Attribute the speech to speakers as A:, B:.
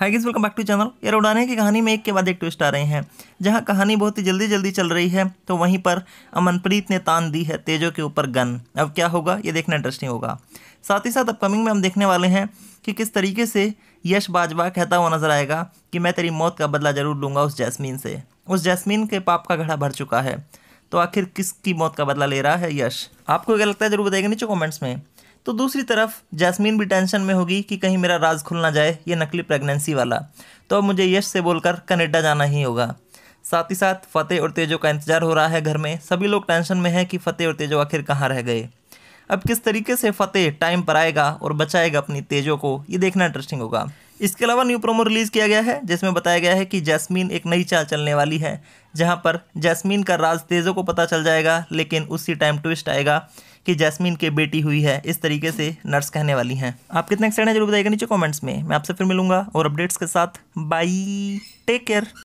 A: hi guys welcome back to channel यार उड़ाने की कहानी में एक के बाद एक ट्विस्ट आ रहे हैं जहां कहानी बहुत ही जल्दी जल्दी चल रही है तो वहीं पर अमनप्रीत ने तान दी है तेजो के ऊपर गन अब क्या होगा ये देखना इंटरेस्टिंग होगा साथ ही साथ अपकमिंग में हम देखने वाले हैं कि किस तरीके से यश बाजवा कहता हुआ नजर आएगा कि मैं तेरी मौत का बदला जरूर लूँगा उस जैस्मीन से उस जैस्मीन के पाप का घड़ा भर चुका है तो आखिर किसकी मौत का बदला ले रहा है यश आपको क्या लगता है जरूर बताएगा नीचे कॉमेंट्स में तो दूसरी तरफ जैस्मीन भी टेंशन में होगी कि कहीं मेरा राज खुल ना जाए ये नकली प्रेगनेंसी वाला तो अब मुझे यश से बोलकर कनेडा जाना ही होगा साथ ही साथ फ़तेह और तेजो का इंतज़ार हो रहा है घर में सभी लोग टेंशन में हैं कि फ़तेह और तेजो आखिर कहाँ रह गए अब किस तरीके से फ़तेह टाइम पर आएगा और बचाएगा अपनी तेजो को ये देखना इंटरेस्टिंग होगा इसके अलावा न्यू प्रोमो रिलीज़ किया गया है जिसमें बताया गया है कि जैस्मीन एक नई चाल चलने वाली है जहां पर जैस्मीन का राज तेजो को पता चल जाएगा लेकिन उसी टाइम ट्विस्ट आएगा कि जैस्मीन के बेटी हुई है इस तरीके से नर्स कहने वाली हैं आप कितने एक्साइटेड हैं जरूर बताइएगा नीचे कमेंट्स में मैं आपसे फिर मिलूंगा और अपडेट्स के साथ बाई टेक केयर